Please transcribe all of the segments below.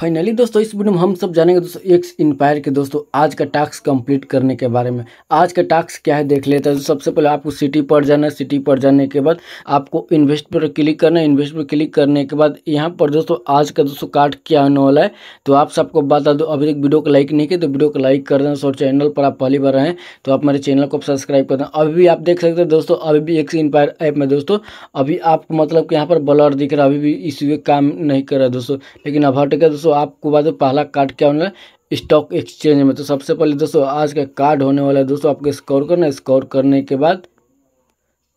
finally दोस्तों इस video में हम सब जानेंगे दोस्तों एक्स इंपायर के दोस्तों आज का टास्क कंप्लीट करने के बारे में आज का टास्क क्या है देख लेते हैं तो सबसे पहले आपको सिटी पर जाना है सिटी पर जाने के बाद आपको इन्वेस्ट पर क्लिक करना है इन्वेस्ट पर क्लिक करने के बाद यहाँ पर दोस्तों आज का दोस्तों कार्ड क्या होने वाला है तो आप सबको बता दो अभी तक वीडियो को लाइक नहीं किया तो वीडियो को लाइक कर देना और चैनल पर आप पहली बार आए तो आप मेरे चैनल को सब्सक्राइब कर दें अभी भी आप देख सकते हैं दोस्तों अभी भी एक्स इंपायर ऐप में दोस्तों अभी आपको मतलब कि यहाँ पर ब्लर दिख रहा है अभी भी इस काम नहीं कर रहा है दोस्तों लेकिन अब हटेगा दोस्तों दोस्तों आपको बता पहला कार्ड क्या होने स्टॉक एक्सचेंज में तो सबसे पहले दोस्तों आज का कार्ड होने वाला है दोस्तों आपको स्कोर करना स्कोर करने के बाद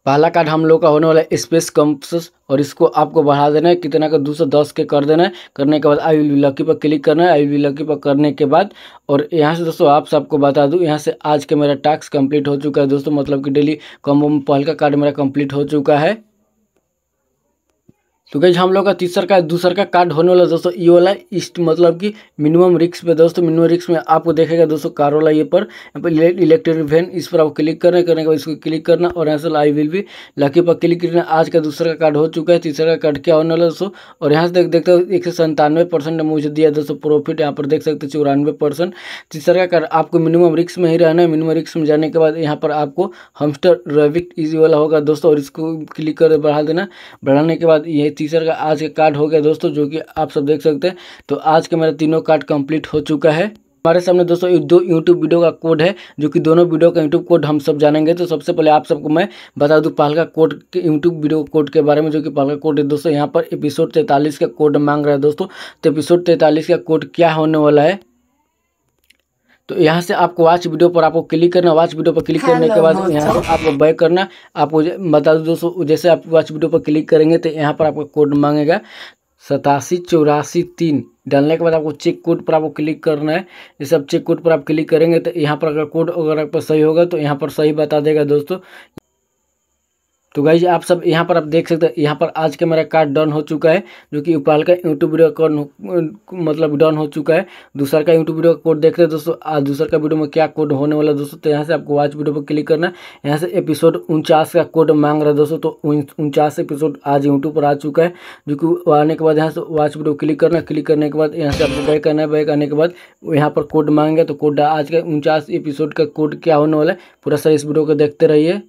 पहला कार्ड हम लोग का होने वाला है स्पेस कंपस और इसको आपको बढ़ा देना है कितना का दो दस के कर देना है करने के बाद आई विल लकी पर क्लिक करना है आई विल लकी पर करने के बाद और यहाँ से दोस्तों आप सबको बता दूँ यहाँ से आज का मेरा टास्क कंप्लीट हो चुका है दोस्तों मतलब कि डेली कॉम्बो में पहल का कार्ड मेरा कंप्लीट हो चुका है तो गई हम लोग का तीसरा का दूसरा का कार्ड होने वाला दोस्तों ये वाला इस मतलब कि मिनिमम रिक्स पे दोस्तों मिनिमम रिक्स में आपको देखेगा दोस्तों कार वाला ये पर इलेक्ट्रिक वैन इस पर आपको क्लिक करना करने के बाद इसको क्लिक करना और यहाँ से आई विल भी लकी पर क्लिक करना आज का दूसरा का कार्ड हो चुका है तीसरा का कार्ड क्या होने वाला दोस्तों और यहाँ से देख देखते हो एक सौ संतानवे परसेंट मुझे दिया दोस्तों प्रॉफिट यहाँ पर देख सकते हो चौरानवे परसेंट तीसरा का कार्ड आपको मिनिमम रिक्स में ही रहना है मिनिमम रिक्स में जाने के बाद यहाँ पर आपको हमस्टर रेविक इजी वाला होगा दोस्तों और इसको क्लिक कर बढ़ा देना बढ़ाने के बाद ये टीचर का आज का कार्ड हो गया दोस्तों जो कि आप सब देख सकते हैं तो आज का मेरा तीनों कार्ड कंप्लीट हो चुका है हमारे सामने दोस्तों दो यूट्यूब वीडियो का कोड है जो कि दोनों वीडियो का यूट्यूब कोड हम सब जानेंगे तो सबसे पहले आप सबको मैं बता दूं पहल का कोड के यूट्यूब वीडियो कोड के बारे में जो कि पहल का कोड है दोस्तों यहाँ पर एपिसोड तैंतालीस का कोड मांग रहा है दोस्तों तो एपिसोड तैंतालीस का कोड क्या होने वाला है तो यहाँ से आपको वाच वीडियो पर आपको क्लिक करना वाच वीडियो पर क्लिक करने के बाद यहाँ से आपको बैक करना आपको बता दो दोस्तों जैसे आप वाच वीडियो पर क्लिक करेंगे तो यहाँ पर आपका कोड मांगेगा सतासी चौरासी तीन डालने के बाद आपको चेक कोड पर आपको क्लिक करना है जैसे आप चेक कोड पर आप क्लिक करेंगे तो यहाँ पर अगर कोड अगर आपका सही होगा तो यहाँ पर सही बता देगा दोस्तों तो गाइज आप सब यहाँ पर आप देख सकते हैं यहाँ पर आज का मेरा कार्ड डन हो चुका है जो कि उपाल का यूट्यूब वीडियो का मतलब डन हो चुका है दूसरा का यूट्यूब वीडियो कोड रहे हैं दोस्तों आज दूसरा का वीडियो में क्या कोड होने वाला है दोस्तों तो यहाँ से आपको वाच वीडियो पर क्लिक करना है यहाँ से एपिसोड उनचास का कोड मांग रहा है दोस्तों तो उनचास एपिसोड आज यूट्यूब पर आ चुका है जो कि आने के बाद यहाँ से वाच वीडियो क्लिक करना क्लिक करने के बाद यहाँ से आपको बैक करना है बैक आने के बाद यहाँ पर कोड मांगेगा तो कोड आज का उनचास एपिसोड का कोड क्या होने वाला है पूरा सर इस वीडियो को देखते रहिए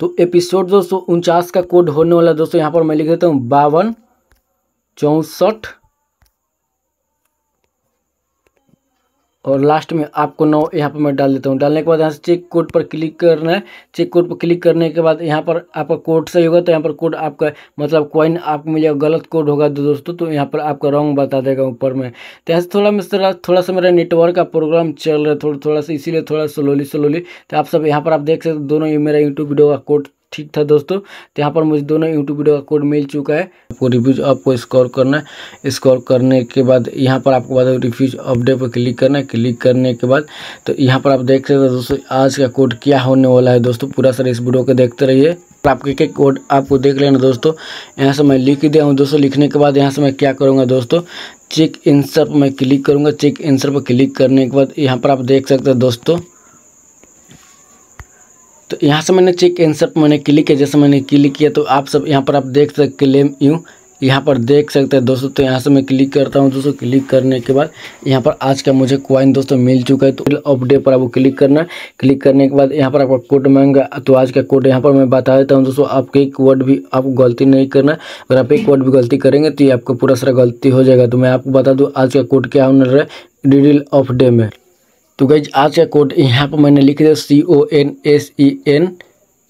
तो एपिसोड दो सौ उनचास का कोड होने वाला दोस्तों यहाँ पर मैं लिख देता हूँ बावन चौंसठ और लास्ट में आपको नौ यहाँ पर मैं डाल देता हूँ डालने के बाद यहाँ से चेक कोड पर क्लिक करना है चेक कोड पर क्लिक करने के बाद यहाँ पर आपका कोड सही होगा तो यहाँ पर कोड आपका मतलब कॉइन आपको मिल जाएगा गलत कोड होगा दोस्तों तो यहाँ पर आपका रॉन्ग बता देगा ऊपर में तो यहाँ से थोड़ा मैं थोड़ा सा मेरा नेटवर्क का प्रोग्राम चल रहा है थोड़ा थोड़ा सा इसीलिए थोड़ा स्लोली स्लोली तो आप सब यहाँ पर आप देख सकते दोनों ये मेरा यूट्यूब वीडियो का कोड ठीक था दोस्तों तो यहाँ पर मुझे दोनों यूट्यूब वीडियो का कोड मिल चुका है आपको रिव्यूज आपको स्क्रॉल करना है स्क्रॉल करने के बाद यहाँ पर आपको बता रिव्यूज अपडेट पर क्लिक करना है क्लिक करने के बाद तो यहाँ पर आप देख सकते दोस्तों आज का कोड क्या होने वाला है दोस्तों पूरा सर इस वीडियो को देखते रहिए आपके के कोड आपको देख लेना दोस्तों यहाँ से मैं लिख दिया हूँ दोस्तों लिखने के बाद यहाँ से मैं क्या करूँगा दोस्तों चेक इंसर पर मैं क्लिक करूँगा चेक इंसर पर क्लिक करने के बाद यहाँ पर आप देख सकते हैं दोस्तों तो यहाँ से मैंने चेक एंसर पर मैंने क्लिक किया जैसे मैंने क्लिक किया तो आप सब यहाँ पर आप देख सकते क्लेम यू यहाँ पर देख सकते हैं दोस्तों तो यहाँ से मैं क्लिक करता हूँ दोस्तों क्लिक करने के बाद यहाँ पर आज का मुझे क्वाइन दोस्तों मिल चुका है तो ऑफ डे पर आपको क्लिक करना है क्लिक करने के बाद यहाँ पर आपका कोड मांगा तो आज का कोड यहाँ पर मैं बता देता हूँ दोस्तों आपके एक वर्ड भी आपको गलती नहीं करना अगर आप एक वर्ड भी गलती करेंगे तो ये आपको पूरा सारा गलती हो जाएगा तो मैं आपको बता दूँ आज का कोड क्या होना रहा है डिडिल ऑफ डे में तो गई आज का कोड यहाँ पर मैंने लिख दिया C O N S E N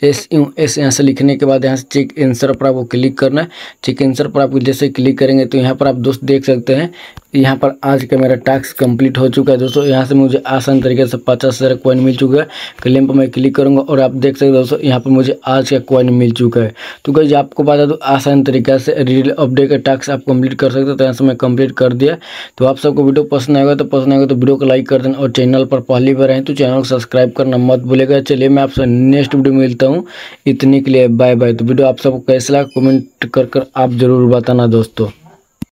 S U S यहाँ से लिखने के बाद यहाँ से चेक आंसर पर आपको क्लिक करना है चेक आंसर पर आप जैसे क्लिक करेंगे तो यहाँ पर आप दोस्त देख सकते हैं यहाँ पर आज का मेरा टास्क कंप्लीट हो चुका है दोस्तों यहाँ से मुझे आसान तरीके से पचास हज़ार कॉइन मिल चुका है क्लेम पर मैं क्लिक करूँगा और आप देख सकते हैं दोस्तों यहाँ पर मुझे आज का कॉइन मिल चुका है तो कहीं आपको बता दो आसान तरीके से रील अपडेट का टास्क आप कंप्लीट कर सकते हो तो यहाँ से मैं कम्प्लीट कर दिया तो आप सबको वीडियो पसंद आएगा तो पसंद आएगा तो वीडियो को लाइक कर देना और चैनल पर पहली बार आएँ तो चैनल को सब्सक्राइब करना मत भूलेगा चलिए मैं आपसे नेक्स्ट वीडियो मिलता हूँ इतने के लिए बाय बाय तो वीडियो आप सबको कैसे लगा कमेंट कर कर आप ज़रूर बताना दोस्तों